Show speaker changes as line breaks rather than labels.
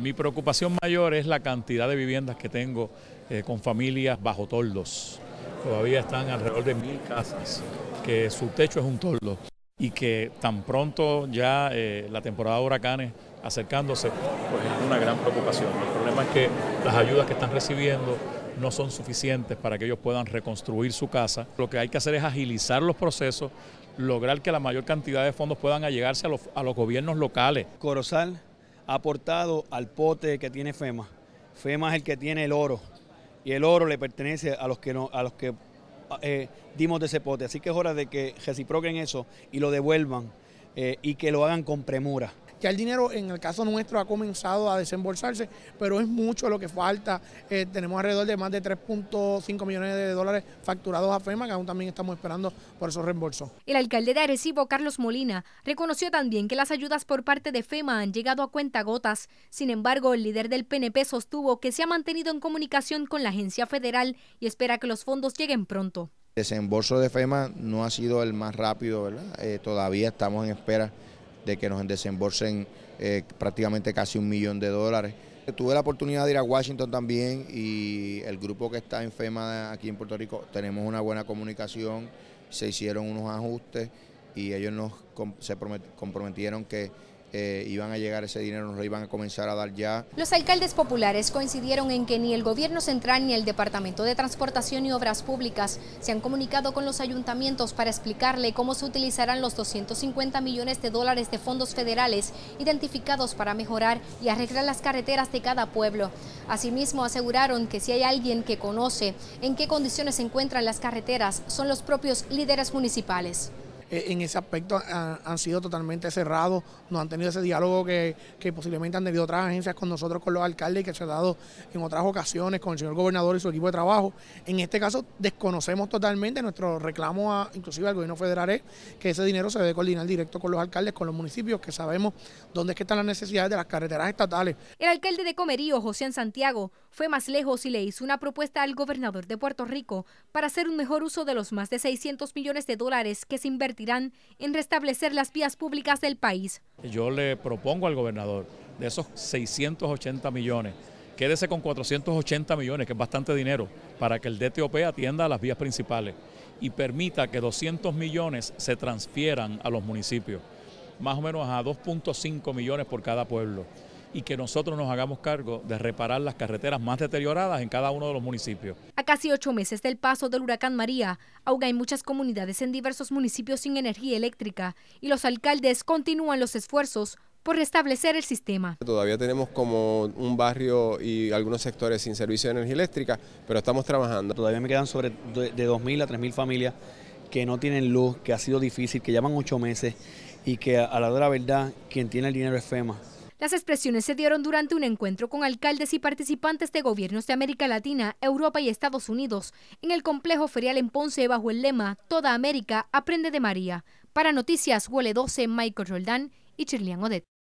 Mi preocupación mayor es la cantidad de viviendas que tengo eh, con familias bajo toldos. Todavía están alrededor de mil casas, que su techo es un toldo y que tan pronto ya eh, la temporada de huracanes acercándose, pues es una gran preocupación. El problema es que las ayudas que están recibiendo no son suficientes para que ellos puedan reconstruir su casa. Lo que hay que hacer es agilizar los procesos,
lograr que la mayor cantidad de fondos puedan allegarse a los, a los gobiernos locales. Corozal ha aportado al pote que tiene FEMA. FEMA es el que tiene el oro y el oro le pertenece a los que, a los que eh, dimos de ese pote. Así que es hora de que reciproquen eso y lo devuelvan eh, y que lo hagan con premura. Ya el dinero en el caso
nuestro ha comenzado a desembolsarse, pero es mucho lo que falta. Eh, tenemos alrededor de más de 3.5 millones de dólares facturados a FEMA, que aún también estamos esperando por esos reembolsos.
El alcalde de Arecibo, Carlos Molina, reconoció también que las ayudas por parte de FEMA han llegado a cuenta gotas. Sin embargo, el líder del PNP sostuvo que se ha mantenido en comunicación con la agencia federal y espera que los fondos lleguen pronto.
El desembolso de FEMA no ha sido el más rápido, ¿verdad? Eh, todavía estamos en espera de que nos desembolsen eh, prácticamente casi un millón de dólares. Tuve la oportunidad de ir a Washington también y el grupo que está en FEMA aquí en Puerto Rico tenemos una buena comunicación, se hicieron unos ajustes y ellos nos se comprometieron que eh, iban a llegar ese dinero, nos lo iban a comenzar a dar ya.
Los alcaldes populares coincidieron en que ni el gobierno central ni el Departamento de Transportación y Obras Públicas se han comunicado con los ayuntamientos para explicarle cómo se utilizarán los 250 millones de dólares de fondos federales identificados para mejorar y arreglar las carreteras de cada pueblo. Asimismo, aseguraron que si hay alguien que conoce en qué condiciones se encuentran las carreteras, son los propios líderes municipales.
Eh, en ese aspecto han, sido totalmente cerrados, no han tenido ese diálogo que, posiblemente han tenido otras agencias con nosotros, con los alcaldes, que se ha dado en otras ocasiones con el señor gobernador y su equipo de trabajo. En este caso, desconocemos totalmente nuestro reclamo, inclusive al gobierno federal, es que ese dinero se debe coordinar directo con los alcaldes, con los municipios, que sabemos dónde es que están las necesidades de las carreteras estatales.
El alcalde de Comerío, José en Santiago, fue más lejos y le hizo una propuesta al gobernador de Puerto Rico para hacer un mejor uso de los más de 600 millones de dólares que se invertirán en restablecer las vías públicas del país.
Yo le propongo al gobernador de esos 680 millones, quédese con 480 millones, que es bastante dinero, para que el DTOP atienda a las vías principales y permita que 200 millones se transfieran a los municipios, más o menos a 2.5 millones por cada pueblo y que nosotros nos hagamos cargo de reparar las carreteras más deterioradas en cada uno de los municipios.
A casi ocho meses del paso del huracán María, aún hay muchas comunidades en diversos municipios sin energía eléctrica y los alcaldes continúan los esfuerzos por restablecer el sistema.
Todavía tenemos como un barrio y algunos sectores sin servicio de energía eléctrica, pero estamos
trabajando. Todavía me quedan sobre de 2.000 a 3.000 familias que no tienen luz, que ha sido difícil, que llevan ocho meses y que a la hora de la verdad quien tiene el dinero es FEMA.
Las expresiones se dieron durante un encuentro con alcaldes y participantes de gobiernos de América Latina, Europa y Estados Unidos en el complejo ferial en Ponce bajo el lema Toda América aprende de María. Para Noticias Huele 12, Michael Roldán y Chirlian Odet.